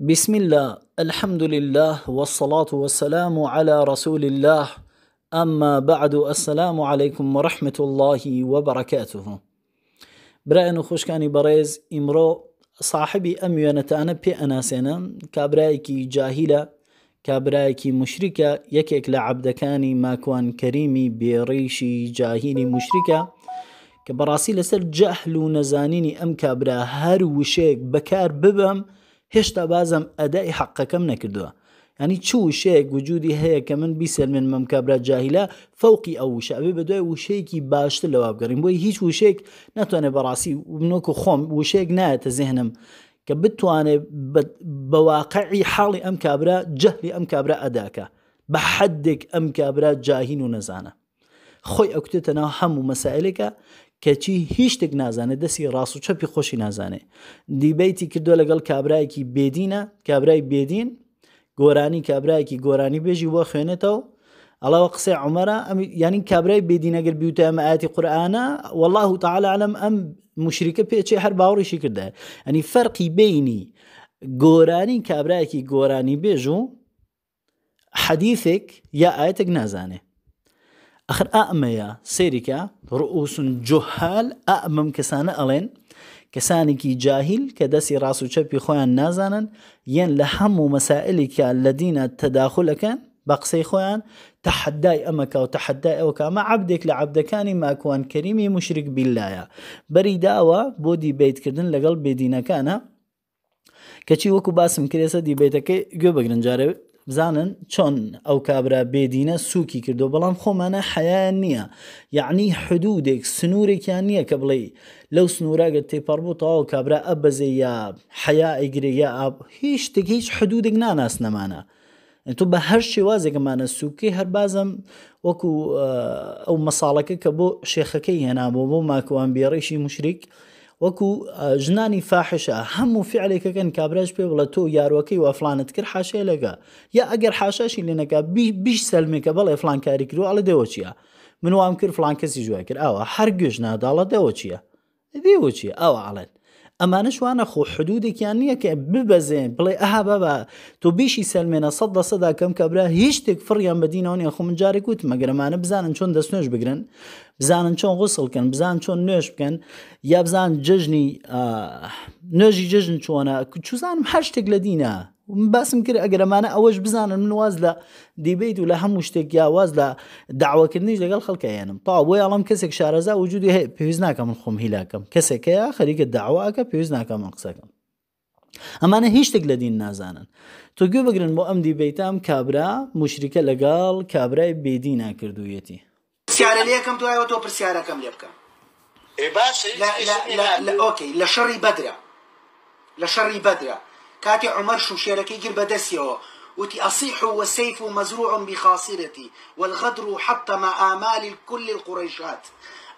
بسم الله الحمد لله والصلاة والسلام على رسول الله أما بعد السلام عليكم ورحمة الله وبركاته نخوش خوشكاني بريز امرو صاحبي أنا بي أناسينا كابرايكي جاهلة كابرايكي مشركة يكيك لعبدكاني ماكوان كريمي بريشي جاهلي مشركة كبراسي لسر جهل ونزانيني أم كابرا هر وشيك بكار ببم هێشتا بازم ئەدای حەقەکەم نەکردووە ینی چوو شەیەک وجودی هەیە کە من بیسەرمێن مەمکبرا جاهیلا فەوقی ئەو وشەوێ بە دوای وشەیەکی باشتر لەوا بگەڕین بۆی هیچ وشێک ناتوانێت بەڕاستی بنۆک و خۆم وشەیەک نایەتە زێنم کە بتوانێت بەواقعی حاڵی ئەم کابرا جەهلی ئەم کابرا ئەداکە بە حدێک ئەم کابرا جاهین و نەزانە خۆی ئەکتێتە ناو هەموو مەسائلێکە کەچی هیچ شتێک نازانێت دەستی ڕاست و چەپی خۆشی نازانێت دیبیتی کردو لەگەڵ کابراایکی بێدینە کابرای بێدین گۆرانی کابراایکی گۆرانی بێژی بۆ خوێنێتەوە ئەڵەوە قسە عمەرە ئەم یانین کابرای بێدینەگەر بیوتە ئەمە ئاەتی قورآانە والله و تعاال عەم ئەم مشریکە پێچێ هەر باوەڕیشی کردە ئەنی فەرقی بینی گۆرانی کابراایکی گۆرانی بێژ و حەدیثێک یا ئاەتێک نازانێ ئەخر ئەمەیە سێریکە ڕوسون جوحال ئەمەم کەسانە ئەڵێن کەسانێکی جاهیل کە دەستی ڕاست و چەپی خۆیان نازانن یەن لە هەموو مەسائلێکە لە دینە تەداخلەکەن بە قسەی خۆیان تحدای ئەمەکە و تحدای ئەوکە ئەمە عبدێک لە عبدەکانی ماکوان کەریمی مشرک بیلایە بەری داوە بۆ دیبیتکردن لەگەڵ بێدینەکانە کەچی وەکو باسم کرێسە دیبێتەکەی گوێ بەگرنجارەوێت بزانن چۆن ئەو کابرا بێدینە سووکی کردو بەڵام خۆمانە حیان نییە یعنی حدودێک سنوورێکیان نییە کە بڵێ لەو سنووراگە تێپەڕبوو تەواو کابرا ئە بەزێ یا حیا ئەگرێ یا ئاب هیچ شتێک هیچ حدودێک ناناسنەمانە. تۆ بە هەر شێوازێکمانە سووکی هەر بازم وەکو ئەو مەساڵەکە کە بۆ شێخەکەی هێنا بۆ بۆ ماکوان بێڕێشی مشریک وەکو ژنانی فاحشە هەموو فعلێکەکەن کابراش پێ بڵە تۆ یاروەکەی وافلانت کرد حاشێ لەگە یا ئەگەر حاشاشی لێنەکە بیش سلمێکە بەڵێ فلانکاری کردو ئەڵە دەوە چیە من وام کرد فلان کەسی جوای کرد ئەوە هەرگەژ ناداڵە دەوە چییە؟ دێوە چیە ئەوە ئاڵێن ئەمانە شوانە خۆ حدودێکیان نییە کە ببەزێن بڵێ ئەها بەبە تۆ بیشی سلمێنە سەد لە سەدا کەم کەبرا هیچ شتێک فڕیان بەدینەوەنیە خۆ منجارێک وت مەگەرەمانە بزانن چۆن دەست نوێش بگرن بزانن چۆن غسڵکەن بزان چۆن نوێش بکەن یا بزان جژنی نوێژی جژن چۆنە چوزانم هەر شتێک لە دینە باسم کرد ئەگەرەمانە ئەوەش بزانن من واز لە دیبیت و لە هەموو شتێک یاواز لە داواکردنیش لەگەڵ خەڵکەێنم تا بۆی ئەڵام کەسێک شارەزا وجودی هەیە پێویست ناکەم من خۆم هیلاکەم کەسێکەیە خەریکە داواکە پێویست ناکەم من قسەکەم ئەمانە هیچ شتێک لە دین نازانن تۆ گوێ بگرن بۆ ئەم دیبیتام کابرا مشریکە لەگەڵ کابرای بێدی ناکردوویەتی پرسیارە لەکەم دوایەوە تۆ پرسیارەکەم لێ بکەم ئۆکەی لە شەڕی بەدرە لە شەڕی بەدرە كاتي عمر شو شركي قرب بدسيو وتي أصيح والسيف مزروع بخاصرتي والغدر ما آمال كل القريشات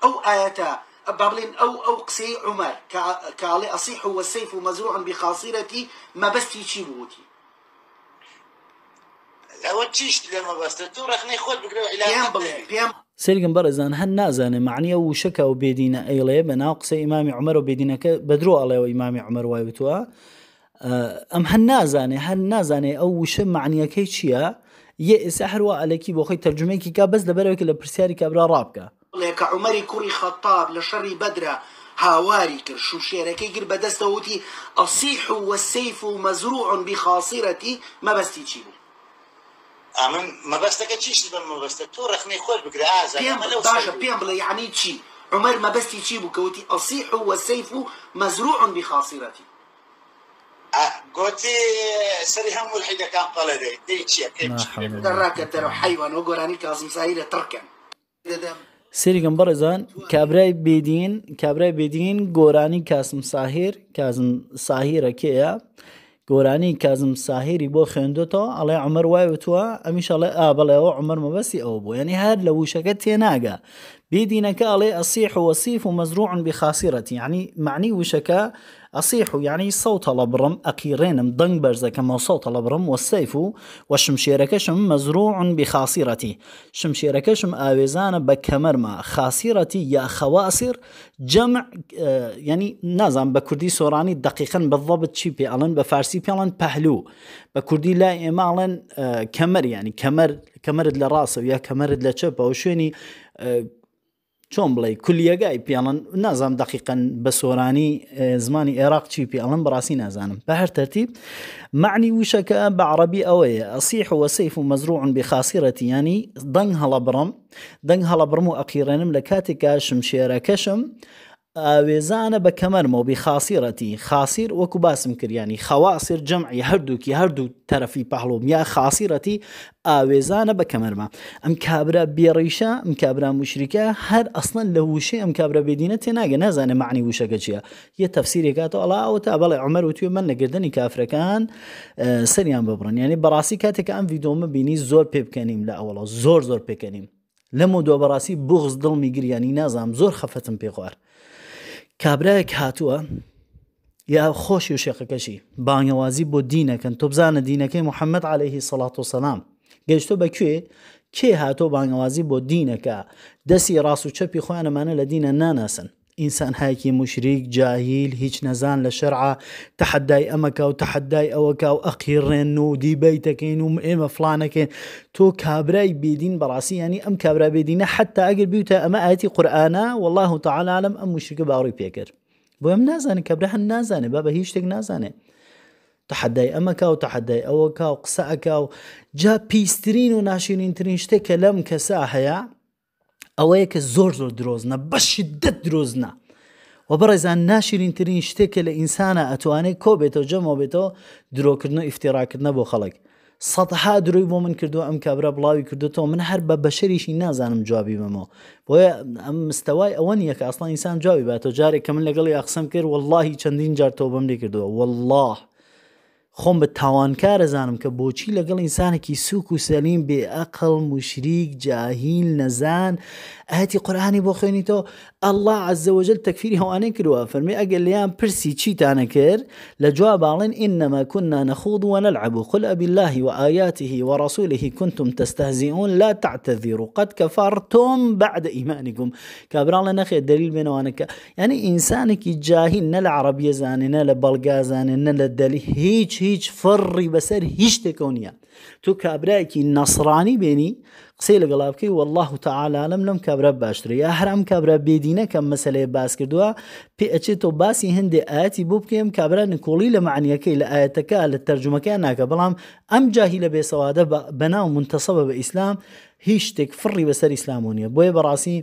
أو آياتا بابلين أو أو قسي عمر كالي أصيح والسيف مزروع بخاصرتي ما بستي شي بوتي ئەوە چیشت لەمە بەستە تو ڕخنەی خۆت بگرەوە پێم سرگم بەرەزان هەن نازانێ معنیە و وبيدينا و بێدینە ئەیڵێ عمر ناو قسە ئیمامی عمەر و بێدینەکە ئەم هەن نازانێ هەر نازانێ ئەو وشە معنیەکەی چییە؟ یە ئێسا هەروە ئەلەکی بۆ خۆی تەرجمەیەکی کا بەس لەبەرەوەکە لە پرسیاری کابرا ڕابکە لێکە عمەری کوڕی خەتاب لە شەڕی بەدرە هاواری کرد شوشێرەکەی گر بەدەستەوتی ئەسیح و وەسەیف و مەزروعون بیخاسیرەتی مەبەستی چی بوو؟ ئەمن مەبەستەکە چیشتی بە مەبەستە تۆ ڕخنی خۆش بگرە ئازا باشە پێم بڵێ یعنی چی؟ عمر مەبەستی چی بوو کەوتی ئەسیح و وەسەیف و مەزروعون بیخاسیرەتی گوتی سەری هەموو حیدەکان پەڵە دەی دەی چییە ڕاکە تەرە حیوان و گۆرانی کازمسایی لە تڕکەن دەدەم سریگەم بەڕێزان کابرای بێدین کابرای بێدین گۆرانی کاسم ساهیر کازم ساهیرەکەیە گۆرانی کازم ساهیری بۆ خوێندوتەوە ئەڵێ ئەمەەر وای وتووە ئەمیشەڵێ ئا بەڵێەوە ئەمەەر مەبەسی ئەو بۆ ینی هەر لە وشەکە تێناگە بێدینەکە ئەڵێ ئەسیح و وەسیف و مەزروعن بخاسیرەتی ینی معنی وشەکە أصيح يعني صوت لبرم أكيرينم دنگ برزا كما صوت لبرم والسيف وشمشيركشم مزروع بخاصرتي شمشيركشم آوزان بكمرما خاصرتي يا خواصر جمع آه يعني نازم بكردي سوراني دقيقا بالضبط شي ألن بفارسي ألن بحلو بكردي لا إمالا آه كمر يعني كمر كمرد لراسه يا كمرد لشبه وشيني آه چۆن بڵێ کولیەگای پیاڵن نازام دقیقەن بە سۆرانی زمانی عێراق چی پیاڵن بەڕاستی نازانم بە هەر تەرتیب معنی وشەکە بە عربی ئەوەیە ئەسیح و سەیف و مەزروعن بخاسیرەتی ینی دەنگ هەڵە بڕم دەنگ هەڵە بڕم و ئەقیرێنم لە کاتێکا شمشێرەکەشم ئاوێزانە بە کەمەرمەوە بی خاسیڕەتی خاسیر وەکو باسم کردیانی خەواسر جەمعی هەردووکی هەردوو تەرەفی پاحلۆم یا خاسیڕەتی ئاوێزانە بە کەمەرمە ئەم کابرا بێڕیشە ئەم کابرا مشریکە هەر ئەسڵەن لە وشێ ئەم کابرا بێدینە تێناگە نازانە معنی وشەکە چیە یە تەفسیرێکاتەوە ئەڵاوە تا بەڵێ عمەر وتیوە من لەگردنی کافرەکان سەریان ببڕن یعنی بەڕاستی کاتێک ئەم ڤیدۆمە بینی زۆر پێ بکەنیم لە ئەوڵە زۆر زۆر پێکەنیم لەمە دۆ بەڕاستی بغز دڵمی گریانی نازام زۆر خەفەتم پێ خوار کابراەک هاتووە یا خۆشی و شێقەکەشی بانگەوازی بۆ دینەکەن تۆ بزانە دینەکەی محەممەد عليهەیهی سەڵات و سەسلام گەشتۆ بەکوێ کێ هاتۆ بانگەوازی بۆ دینەکە دەستی ڕاست و چەپی خۆیانەمانە لە دینە ناناسن انسان هاكي مشريك جاهيل هیچ نزان لشرعة تحداي امك او تحداي اوك او و ئەقیڕێن دي بيتك و ام فلانك تو كابراي بيدين براسي يعني ام كابراي بيدين حتى اقل بيوتا اما اتي قرآنا والله تعالى اعلم ام مشرك پێکرد بيكر بو ام کەبرە كابراي هن بابە بابا شتێک تك تحدای تحداي امك او تحداي اوك او ئەکا او جا بيسترين وناشرين ترين شتك لم لەم ئەوەیە کە زۆر زۆر درۆزنە بەشی دە درۆزنە و بەڕێزان ناشرینترین شتێکە لە ئینسانە ئەتوانێت کۆبێتەوە جەمەوە بێتەوە درۆکردن و ئفتێراکردنە بۆ خەڵک سەها دروی بۆ من کردو ئەم کابرا بڵاوی کردوەوە من هەر بە بەشەریشی نازانم جوابی بمەوە بۆیە ئەم مستەوای ئەوە نیە کە ئەسڵان ئینسان جوابی باتەوە جارێک کە من لەگەڵی ئەخسم کرد واللهی چەندین جار تۆ بەم لێ کردووە والله خۆم بە تاوانکارە زانم کە بۆچی لەگەڵ ئینسانێکی سوک و سەلیم بێ ئەقل مشریک جاهین نەزان ئاەتی قورآانی بۆ خوێنیتەوە الله عز وجل تكفيري هوانين كروا فرمي أقل ليان برسي تانا كير لجواب إنما كنا نخوض ونلعب قل أبي الله وآياته ورسوله كنتم تستهزئون لا تعتذروا قد كفرتم بعد إيمانكم كابران الدليل دليل وأنا ك... يعني إنسانك جاهل نلا عربية زاني نلا بلغا زاني دليل هيج هيج فري بسر هيج تكونيا تو كابراكي نصراني بيني قسەی لەگەڵا بکەی والله تعاالم لەم کابرا باشتر یا هەرام کابرا بێدینەکەم مەسلەیە باس کردووە پێ ئەچێت تۆ باسی هەندێ ئاەتی بۆ بکەم کابرا نکۆڵی لە معنیەکەی لە ئاەتەکە لە تەرجمەکەیان ناکە بەڵام ئەم جاهی لە بێسەوادە بەناو منتەسەبە بە ئیسلام هیچ شتێک فڕی بەسەر ئیسلامونیە بۆیە بەڕاستی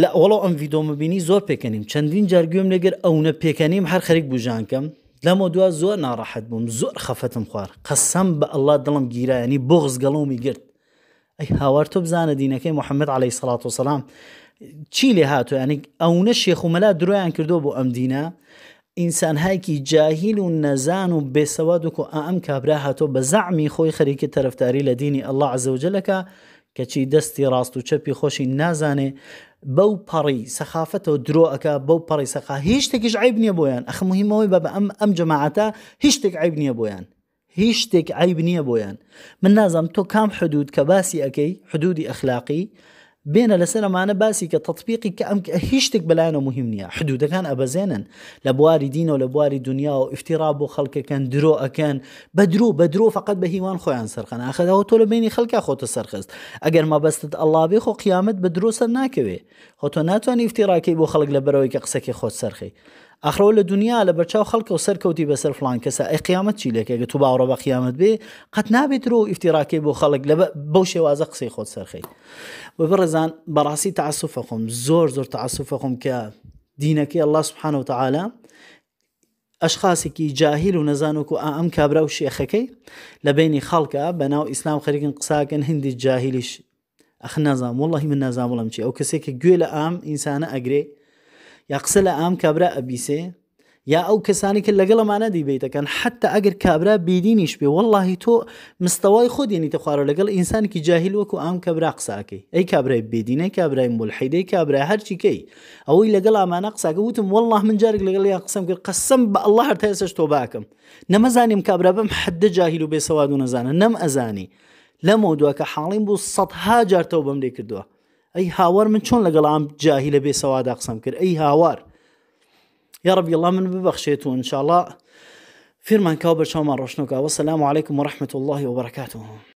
لە ئەوڵە ئەم ڤیدۆمەبینی زۆر پێکەنیم چەندین جارگوێم لەگەر ئەوە پێکەنیم هەر خەرێک بژانکەم لەمە دووە زۆر ناڕەحەت بووم زۆر خەفەتم خوار قەسەم بە ئەللا دڵم گیرایانی بۆ غزگەڵومی گرت ئەی هاوار تۆ بزانە دینەکەی محەممەد عليهەی سلاات و سلام چی لێ هاتو ینی ئەوە شێخومەلا درویان کردو بۆ ئەم دینە ئینسانهایکی جاهیل و نەزان و بێسەواد و ئەم کابرا هاتۆ بە زعمی خۆی خەریکی تەرفتاری لە دینی ئەله عزەوجلەکە کەچی دەستی ڕاست و چەپی خۆشی نازانێ بەو پەڕی سەخافەتەوە درۆەکە بەو پەڕی سەخا هیچ شتێکیش عیب نییە بۆیان ئەخ مهمەوەی بە ئەم ئەم جەماعەتە هیچ شتێک عیب نییە بۆیان هیچ شتێک عیب نییە بۆیان من نازانم تۆ کام حدود کە باسی ئەەکەی حدودی ئەخلاقی بێنە لەسەر ئەمانە باسی کە تطببیقی کە ئەم هیچ شتێک بەلایەنە مهم نییە حدودەکان ئەبەزێنن لە بواری دینە و لە بواری دنیا و ئفتیرا بۆ خەڵکەکەن درۆ ئەکەن بە درۆ بە درۆ فقط بە هیوان خۆیان سەرخەن ئاخەداەوە تۆ لە بینی خەلکە خۆتە سەرخست ئەگەر مەبەستت ئەللابێ خۆ قیامەت بە درۆ سەر ناکەوێ خۆ تۆ ناتوانانی ئفتیراکەی بۆ خەڵک لە بەرەوەی کە قسەکی خۆت سەرخی آخر ول دنیا لە بەرچاو خەڵکە و سەرکەوتی بەسەر فلان کەسە ئە قیامەت چی لەکەگە تو باوەڕە بە قیامەت بێ قەت نابێت و ئیفتیراکەی بۆ خەڵک لە بەو شێوازە قسەی خۆت و برزان براسی بەڕاستی خم زور زور زۆر خم که دینه دینەکەی الله سبحانە وتعاالە ئەشخاسێکی جاهل و نەزانوک ام ئەم او و شێخەکەی لە بینی خەڵکە بەناو ئیسلام خەرکن قساکەن هندی جاهیلیش اخ نزام والله من نزام بڵم چی او کەسێکی گوێ لە آم انسان اگری یا قسە لە ئام کابرا ئەبیسێ یا ئەو کەسانی کە لەگەڵ ئەمانە دیبیتەکەن حتا ئەگەر کابرا بیدینیش پێ واللهی تۆ مستەوای خۆ دێنیتە خوارە لەگەڵ ئینسانێکی جاهیل وەکو ئام کەبرا قساکەی ئەی کابرای بێدینە کابرای ملحیدەی کابرای هەرچیکەی ئەوەی لەگەڵ ئامانە قساکە وتم والله من جارێک لەگەڵ یا قسم کرد قسم بە ئەله هەرتا ئێسش تۆ باکەم نەمەزانیم کابرا بم حدە جاهیل و بێسەواد و نەزانە نەم ئەزانی لەمەودووە کە حاڵیم بوو سەها جارتەوە بەم لێ کردووە اي هاوار من شلون لقى ئام جاهی لە سواد اقسم كر اي ئەی يا ربي الله من ان شاء الله فيرمان كاوبر شوما روشنوكا والسلام عليكم ورحمة الله وبركاته